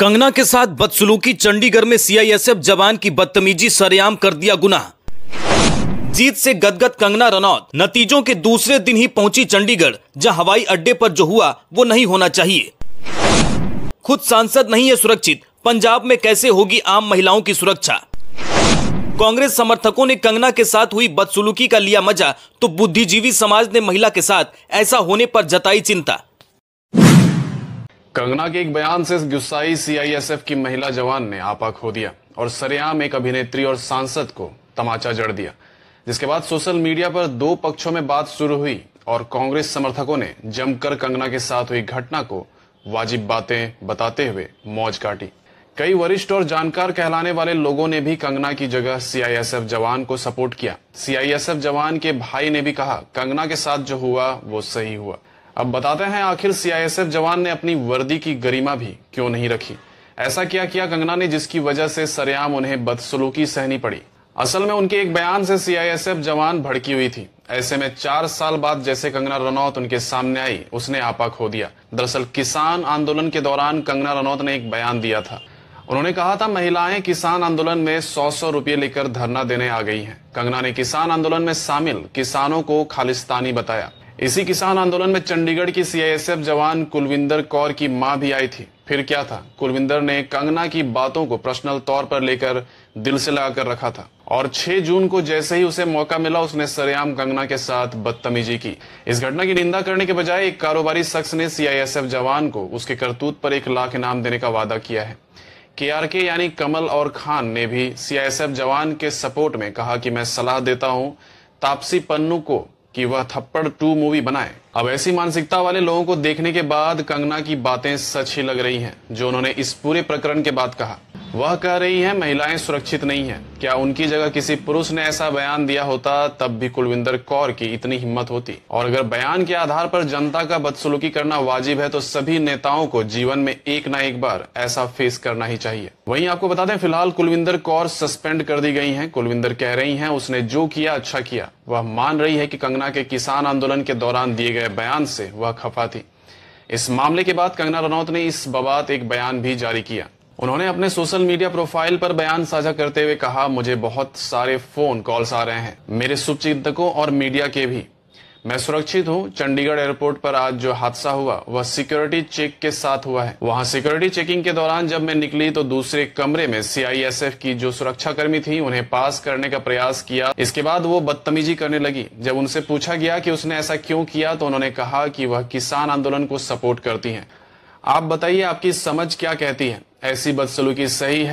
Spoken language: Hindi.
कंगना के साथ बदसलूकी चंडीगढ़ में सीआईएसएफ जवान की बदतमीजी सरेआम कर दिया गुना जीत से गदगद कंगना रनौत नतीजों के दूसरे दिन ही पहुंची चंडीगढ़ जहां हवाई अड्डे पर जो हुआ वो नहीं होना चाहिए खुद सांसद नहीं है सुरक्षित पंजाब में कैसे होगी आम महिलाओं की सुरक्षा कांग्रेस समर्थकों ने कंगना के साथ हुई बदसुलूकी का लिया मजा तो बुद्धिजीवी समाज ने महिला के साथ ऐसा होने पर जताई चिंता कंगना के एक बयान से गुस्साई सीआईएसएफ की महिला जवान ने आपा खो दिया और सरेआम एक अभिनेत्री और सांसद को तमाचा जड़ दिया जिसके बाद सोशल मीडिया पर दो पक्षों में बात शुरू हुई और कांग्रेस समर्थकों ने जमकर कंगना के साथ हुई घटना को वाजिब बातें बताते हुए मौज काटी कई वरिष्ठ और जानकार कहलाने वाले लोगों ने भी कंगना की जगह सीआईएसएफ जवान को सपोर्ट किया सीआईएसएफ जवान के भाई ने भी कहा कंगना के साथ जो हुआ वो सही हुआ अब बताते हैं आखिर सीआईएसएफ जवान ने अपनी वर्दी की गरिमा भी क्यों नहीं रखी ऐसा क्या किया कंगना ने जिसकी वजह से सरेआम उन्हें बदसलूकी सहनी पड़ी असल में उनके एक बयान से सीआईएसएफ जवान भड़की हुई थी ऐसे में चार साल बाद जैसे कंगना रनौत उनके सामने आई उसने आपा खो दिया दरअसल किसान आंदोलन के दौरान कंगना रनौत ने एक बयान दिया था उन्होंने कहा था महिलाएं किसान आंदोलन में सौ सौ रुपये लेकर धरना देने आ गई हैं। कंगना ने किसान आंदोलन में शामिल किसानों को खालिस्तानी बताया इसी किसान आंदोलन में चंडीगढ़ की सीआईएसएफ जवान कुलविंदर कौर की मां भी आई थी फिर क्या था कुलविंदर ने कंगना की बातों को पर्सनल तौर पर लेकर दिल से लगाकर रखा था और 6 जून को जैसे ही उसे मौका मिला उसने सरेआम कंगना के साथ बदतमीजी की इस घटना की निंदा करने के बजाय एक कारोबारी शख्स ने सीआईएसएफ जवान को उसके करतूत पर एक लाख इनाम देने का वादा किया है केआरके यानी कमल और खान ने भी सीआईएसएफ जवान के सपोर्ट में कहा कि मैं सलाह देता हूं तापसी पन्नू को कि वह थप्पड़ टू मूवी बनाए अब ऐसी मानसिकता वाले लोगों को देखने के बाद कंगना की बातें सच ही लग रही हैं जो उन्होंने इस पूरे प्रकरण के बाद कहा वह कह रही हैं महिलाएं सुरक्षित नहीं हैं क्या उनकी जगह किसी पुरुष ने ऐसा बयान दिया होता तब भी कुलविंदर कौर की इतनी हिम्मत होती और अगर बयान के आधार पर जनता का बदसलूकी करना वाजिब है तो सभी नेताओं को जीवन में एक ना एक बार ऐसा फेस करना ही चाहिए वहीं आपको बता दें फिलहाल कुलविंदर कौर सस्पेंड कर दी गई है कुलविंदर कह रही है उसने जो किया अच्छा किया वह मान रही है की कंगना के किसान आंदोलन के दौरान दिए गए बयान से वह खफा थी इस मामले के बाद कंगना रनौत ने इस बबात एक बयान भी जारी किया उन्होंने अपने सोशल मीडिया प्रोफाइल पर बयान साझा करते हुए कहा मुझे बहुत सारे फोन कॉल्स आ रहे हैं मेरे शुभचिंतकों और मीडिया के भी मैं सुरक्षित हूं चंडीगढ़ एयरपोर्ट पर आज जो हादसा हुआ वह सिक्योरिटी चेक के साथ हुआ है वहां सिक्योरिटी चेकिंग के दौरान जब मैं निकली तो दूसरे कमरे में सीआईएसएफ की जो सुरक्षा कर्मी थी उन्हें पास करने का प्रयास किया इसके बाद वो बदतमीजी करने लगी जब उनसे पूछा गया कि उसने ऐसा क्यों किया तो उन्होंने कहा कि वह किसान आंदोलन को सपोर्ट करती है आप बताइए आपकी समझ क्या कहती है ऐसी बदसलूकी सही है